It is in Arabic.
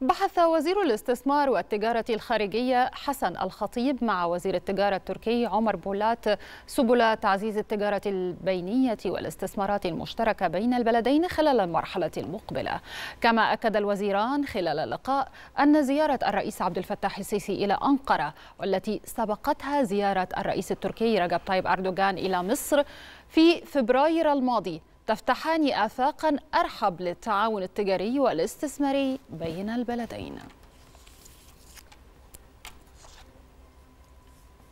بحث وزير الاستثمار والتجارة الخارجية حسن الخطيب مع وزير التجارة التركي عمر بولات سبل تعزيز التجارة البينية والاستثمارات المشتركة بين البلدين خلال المرحلة المقبلة كما أكد الوزيران خلال اللقاء أن زيارة الرئيس عبد الفتاح السيسي إلى أنقرة والتي سبقتها زيارة الرئيس التركي رجب طيب أردوغان إلى مصر في فبراير الماضي تفتحان آفاقا أرحب للتعاون التجاري والاستثماري بين البلدين